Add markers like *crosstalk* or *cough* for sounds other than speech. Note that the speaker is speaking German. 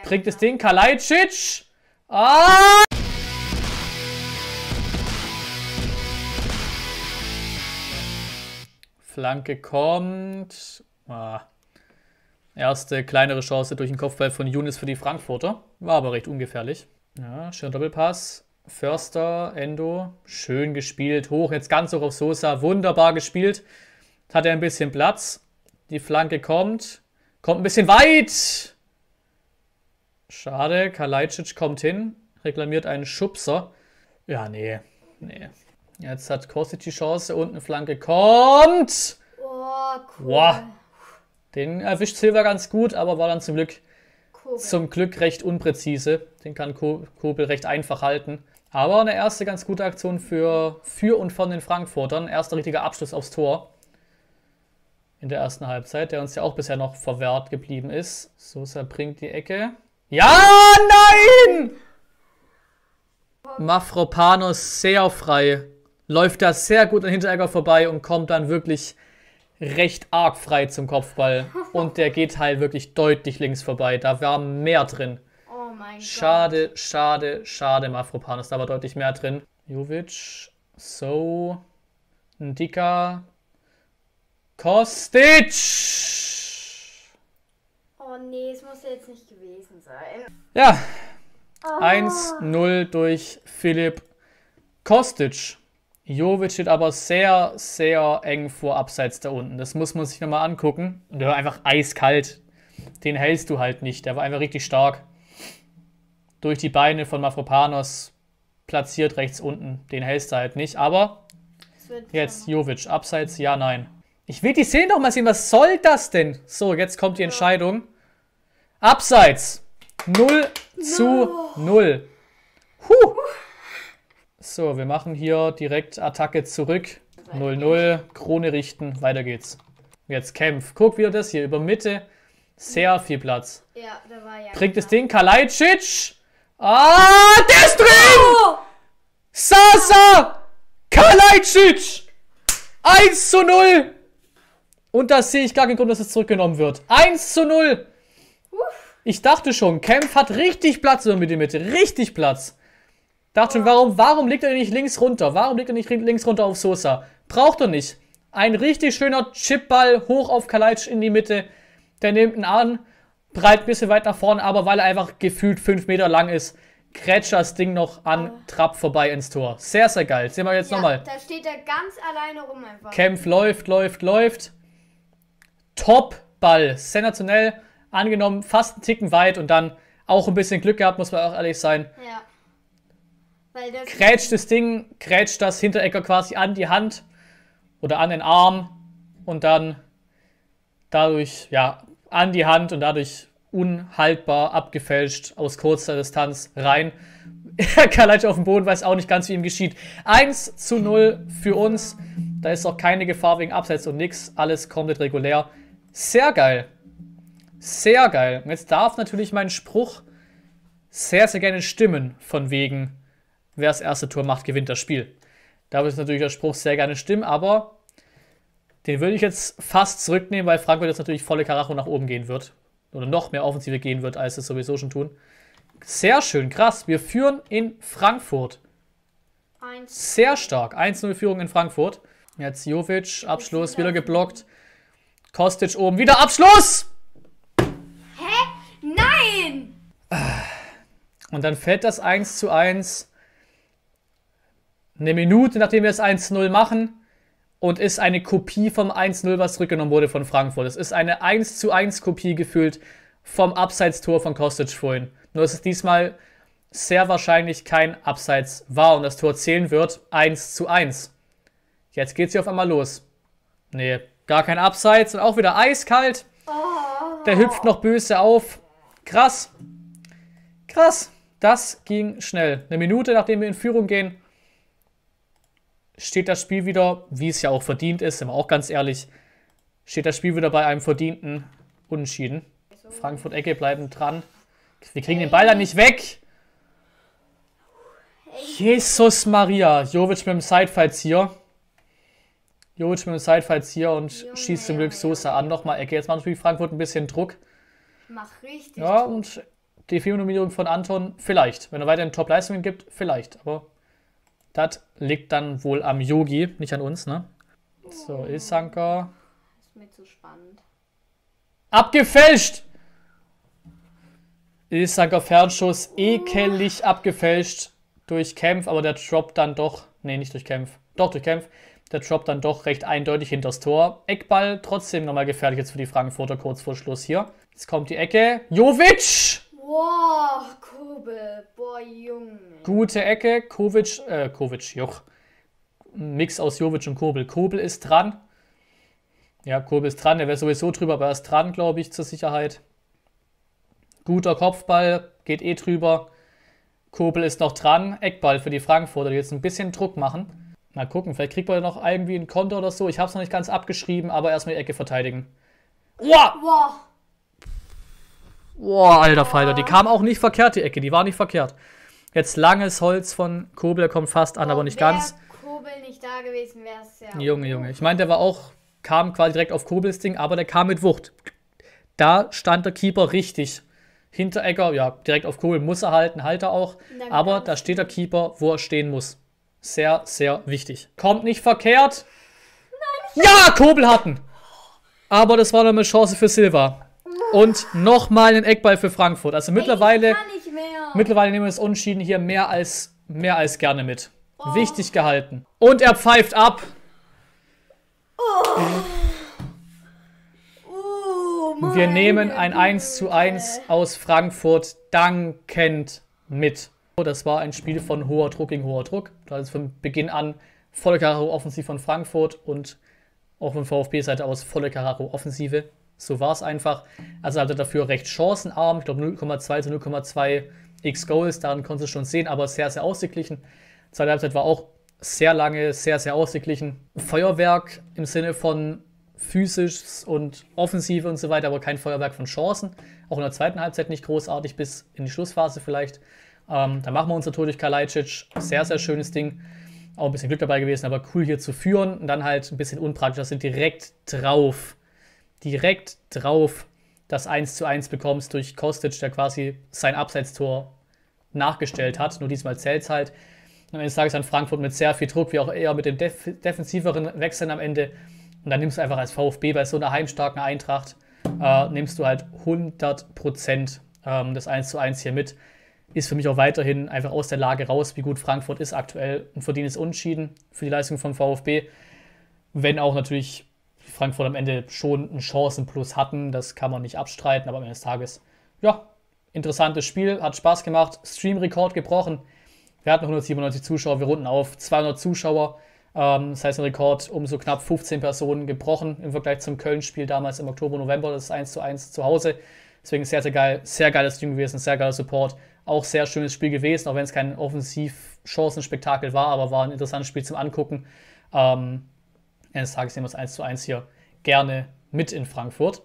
Kriegt das Ding Kalajdzic. Ah! Flanke kommt. Ah. Erste kleinere Chance durch den Kopfball von Younes für die Frankfurter. War aber recht ungefährlich. Ja, schöner Doppelpass. Förster, Endo. Schön gespielt. Hoch, jetzt ganz hoch auf Sosa. Wunderbar gespielt. Hat er ein bisschen Platz. Die Flanke kommt. Kommt ein bisschen weit. Schade, Kalajdzic kommt hin, reklamiert einen Schubser. Ja, nee, nee. Jetzt hat Kostic die Chance, unten Flanke kommt! Boah, cool. Wow. Den erwischt Silva ganz gut, aber war dann zum Glück, zum Glück recht unpräzise. Den kann Kobel recht einfach halten. Aber eine erste ganz gute Aktion für, für und von den Frankfurtern. Erster richtiger Abschluss aufs Tor in der ersten Halbzeit, der uns ja auch bisher noch verwehrt geblieben ist. Sosa bringt die Ecke. Ja, nein! Mafropanos sehr frei. Läuft da sehr gut an Hinteregger vorbei und kommt dann wirklich recht arg frei zum Kopfball. *laughs* Und der geht halt wirklich deutlich links vorbei. Da war mehr drin. Oh mein schade, Gott. Schade, schade, schade, Mafropanos. Da war deutlich mehr drin. Jovic, So, Ndika, Kostic! nee, es muss jetzt nicht gewesen sein. Ja. Oh. Ah. 1-0 durch Philipp Kostic. Jovic steht aber sehr, sehr eng vor abseits da unten. Das muss man sich nochmal angucken. Und der war einfach eiskalt. Den hältst du halt nicht. Der war einfach richtig stark. Durch die Beine von Mafropanos platziert rechts unten. Den hältst du halt nicht. Aber jetzt Jovic. Abseits, ja, nein. Ich will die Szene doch mal sehen. Was soll das denn? So, jetzt kommt die also, Entscheidung. Abseits. 0 zu 0. Huh. So, wir machen hier direkt Attacke zurück. 0-0, Krone richten, weiter geht's. Jetzt kämpf. Guck wie er das hier, über Mitte. Sehr viel Platz. Ja, da war ja. Kriegt das Ding, Kalajdzic. Ah, der ist drin! Sasa! Kalajdzic! 1 zu 0! Und da sehe ich gar keinen Grund, dass es zurückgenommen wird. 1 zu 0! Ich dachte schon, Kempf hat richtig Platz in der Mitte. Richtig Platz. Dachte schon, warum, warum legt er nicht links runter? Warum liegt er nicht links runter auf Sosa? Braucht er nicht. Ein richtig schöner Chipball hoch auf Kalaitsch in die Mitte. Der nimmt ihn an, breit ein bisschen weit nach vorne, aber weil er einfach gefühlt 5 Meter lang ist, kretscht das Ding noch an ah. Trapp vorbei ins Tor. Sehr, sehr geil. Sehen wir jetzt ja, nochmal. Da steht er ganz alleine rum einfach. Kempf läuft, läuft, läuft. Top Ball. Sensationell angenommen, fast einen Ticken weit und dann auch ein bisschen Glück gehabt, muss man auch ehrlich sein. Ja. Weil das grätscht das Ding, grätscht das Hinterecker quasi an die Hand oder an den Arm und dann dadurch, ja, an die Hand und dadurch unhaltbar abgefälscht aus kurzer Distanz rein. *laughs* Er kann leicht halt auf dem Boden, weiß auch nicht ganz, wie ihm geschieht. 1 zu 0 für uns. Da ist auch keine Gefahr wegen Abseits und nix. Alles komplett regulär. Sehr geil. Sehr geil. Und jetzt darf natürlich mein Spruch sehr, sehr gerne stimmen, von wegen, wer das erste Tor macht, gewinnt das Spiel. Da wird natürlich der Spruch sehr gerne stimmen, aber den würde ich jetzt fast zurücknehmen, weil Frankfurt jetzt natürlich volle Karacho nach oben gehen wird. Oder noch mehr Offensive gehen wird, als es sowieso schon tun. Sehr schön, krass. Wir führen in Frankfurt. Sehr stark. 1-0 Führung in Frankfurt. Jetzt Jovic, Abschluss, wieder geblockt. Kostic oben, wieder Abschluss! Und dann fällt das 1 zu 1 eine Minute, nachdem wir das 1-0 machen und ist eine Kopie vom 1-0, was zurückgenommen wurde von Frankfurt. Es ist eine 1 zu 1 Kopie gefühlt vom Abseits-Tor von Kostic vorhin. Nur dass es diesmal sehr wahrscheinlich kein Abseits war und das Tor zählen wird 1 zu 1. Jetzt geht hier auf einmal los. Nee, gar kein Abseits und auch wieder eiskalt. Der hüpft noch böse auf. Krass. Krass. Das ging schnell. Eine Minute, nachdem wir in Führung gehen, steht das Spiel wieder, wie es ja auch verdient ist, sind wir auch ganz ehrlich, steht das Spiel wieder bei einem verdienten Unentschieden. Frankfurt Ecke bleiben dran. Wir kriegen den Ball dann nicht weg. Jesus Maria. Jovic mit dem Sidefights hier. Jovic mit dem Sidefights hier und schießt zum Glück Sosa an. Nochmal Ecke. Jetzt macht natürlich Frankfurt ein bisschen Druck. Mach richtig. Ja, und die Fehlnominierung von Anton, vielleicht. Wenn er weiterhin Top-Leistungen gibt, vielleicht. Aber das liegt dann wohl am Yogi, nicht an uns, ne? So, mhm. Ilsanka. Ist mir zu spannend. Abgefälscht! Ilsanka Fernschuss, ekelig ah. abgefälscht durch Kämpf, aber der Drop dann doch, Ne, nicht durch Kämpf, doch durch Kämpf, der Drop dann doch recht eindeutig hinters Tor. Eckball trotzdem nochmal gefährlich jetzt für die Frankfurter kurz vor Schluss hier. Jetzt kommt die Ecke. Jovic! Boah, Kobel. Boah, Junge. Gute Ecke. Kovic, äh, Kovic, Joch. Mix aus Jovic und Kobel. Kobel ist dran. Ja, Kobel ist dran. Er wäre sowieso drüber, aber er ist dran, glaube ich, zur Sicherheit. Guter Kopfball. Geht eh drüber. Kobel ist noch dran. Eckball für die Frankfurter, die jetzt ein bisschen Druck machen. Mal gucken, vielleicht kriegt man noch irgendwie ein Konto oder so. Ich habe es noch nicht ganz abgeschrieben, aber erstmal die Ecke verteidigen. Wow! wow. Boah, alter Falter. Die kam auch nicht verkehrt, die Ecke. Die war nicht verkehrt. Jetzt langes Holz von Kobel. kommt fast an, oh, aber nicht ganz. Kobel nicht da gewesen, wäre es ja... Junge, Junge. Ich meine, der war auch... Kam quasi direkt auf Kobels Ding, aber der kam mit Wucht. Da stand der Keeper richtig. Hinteregger, ja, direkt auf Kobel muss er halten, halt er auch. Aber da steht der Keeper, wo er stehen muss. Sehr, sehr wichtig. Kommt nicht verkehrt. Nein. Ja, Kobel hatten. Aber das war noch eine Chance für Silva. Und nochmal einen Eckball für Frankfurt. Also mittlerweile, mittlerweile nehmen wir das Unentschieden hier mehr als, mehr als gerne mit. Oh. Wichtig gehalten. Und er pfeift ab. Oh. Oh, wir nehmen ein 1 zu 1 aus Frankfurt dankend mit. Oh, das war ein Spiel von hoher Druck gegen hoher Druck. Da ist von Beginn an volle Karo Offensive von Frankfurt und auch von VfB-Seite aus volle Karo Offensive. So war es einfach. Also hatte dafür recht chancenarm. Ich glaube 0,2 zu 0,2 x Goals. Daran konntest du schon sehen, aber sehr, sehr ausgeglichen. Zweite Halbzeit war auch sehr lange, sehr, sehr ausgeglichen. Feuerwerk im Sinne von physisch und offensiv und so weiter, aber kein Feuerwerk von Chancen. Auch in der zweiten Halbzeit nicht großartig, bis in die Schlussphase vielleicht. Ähm, da machen wir unser Tor durch Kalajdzic. Sehr, sehr schönes Ding. Auch ein bisschen Glück dabei gewesen, aber cool hier zu führen. Und dann halt ein bisschen unpraktisch, das sind direkt drauf direkt drauf das 1 zu 1 bekommst durch Kostic, der quasi sein Abseitstor nachgestellt hat. Nur diesmal zählt halt. Am Ende des Tages an Frankfurt mit sehr viel Druck, wie auch eher mit dem def defensiveren Wechseln am Ende. Und dann nimmst du einfach als VfB bei so einer heimstarken Eintracht, äh, nimmst du halt 100 ähm, das 1 zu 1 hier mit. Ist für mich auch weiterhin einfach aus der Lage raus, wie gut Frankfurt ist aktuell und verdient es Unschieden für die Leistung vom VfB. Wenn auch natürlich Frankfurt am Ende schon einen Chancenplus hatten, das kann man nicht abstreiten, aber am Ende des Tages, ja, interessantes Spiel, hat Spaß gemacht, Stream-Rekord gebrochen. Wir hatten 197 Zuschauer, wir runden auf 200 Zuschauer. Ähm, das heißt, ein Rekord um so knapp 15 Personen gebrochen im Vergleich zum Köln-Spiel damals im Oktober, November. Das ist 1 zu 1 zu Hause. Deswegen sehr, sehr geil, sehr geiles Stream gewesen, sehr geiler Support. Auch sehr schönes Spiel gewesen, auch wenn es kein Offensiv-Chancenspektakel war, aber war ein interessantes Spiel zum Angucken. Ähm, eines Tages nehmen wir es eins zu eins hier gerne mit in Frankfurt.